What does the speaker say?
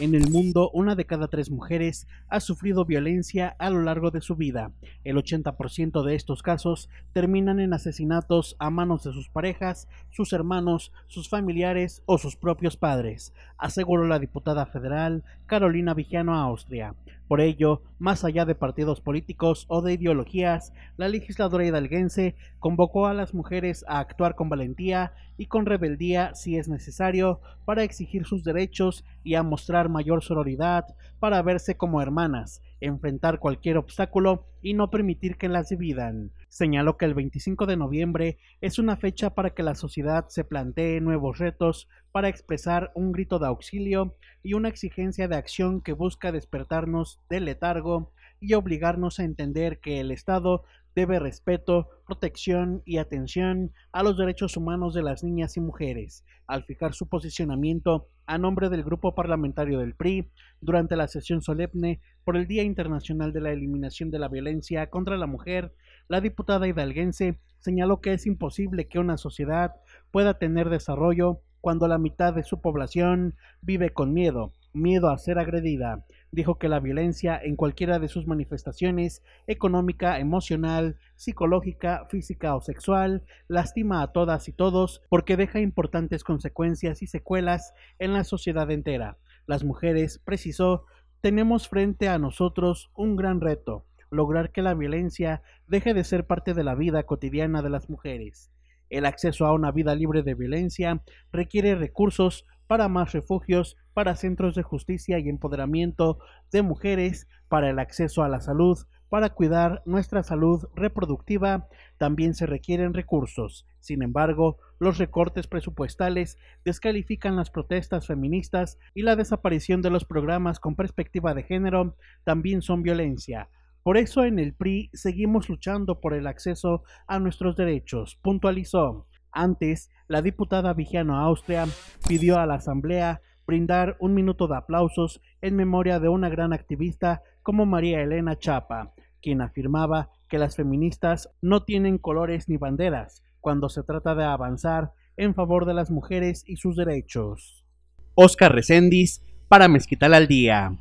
En el mundo, una de cada tres mujeres ha sufrido violencia a lo largo de su vida. El 80% de estos casos terminan en asesinatos a manos de sus parejas, sus hermanos, sus familiares o sus propios padres, aseguró la diputada federal Carolina Vigiano Austria. Por ello, más allá de partidos políticos o de ideologías, la legisladora hidalguense convocó a las mujeres a actuar con valentía y con rebeldía si es necesario para exigir sus derechos y a mostrar mayor sororidad para verse como hermanas enfrentar cualquier obstáculo y no permitir que las dividan. Señaló que el 25 de noviembre es una fecha para que la sociedad se plantee nuevos retos, para expresar un grito de auxilio y una exigencia de acción que busca despertarnos del letargo y obligarnos a entender que el Estado debe respeto, protección y atención a los derechos humanos de las niñas y mujeres, al fijar su posicionamiento a nombre del Grupo Parlamentario del PRI durante la sesión solemne por el Día Internacional de la Eliminación de la Violencia contra la Mujer, la diputada hidalguense señaló que es imposible que una sociedad pueda tener desarrollo cuando la mitad de su población vive con miedo, miedo a ser agredida, dijo que la violencia en cualquiera de sus manifestaciones, económica, emocional, psicológica, física o sexual, lastima a todas y todos porque deja importantes consecuencias y secuelas en la sociedad entera. Las mujeres, precisó, tenemos frente a nosotros un gran reto, lograr que la violencia deje de ser parte de la vida cotidiana de las mujeres. El acceso a una vida libre de violencia requiere recursos para más refugios, para centros de justicia y empoderamiento de mujeres, para el acceso a la salud, para cuidar nuestra salud reproductiva, también se requieren recursos. Sin embargo, los recortes presupuestales descalifican las protestas feministas y la desaparición de los programas con perspectiva de género también son violencia. Por eso en el PRI seguimos luchando por el acceso a nuestros derechos, puntualizó. Antes, la diputada Vigiano Austria pidió a la Asamblea brindar un minuto de aplausos en memoria de una gran activista como María Elena Chapa, quien afirmaba que las feministas no tienen colores ni banderas cuando se trata de avanzar en favor de las mujeres y sus derechos. Oscar Recendis para Mezquital al Día.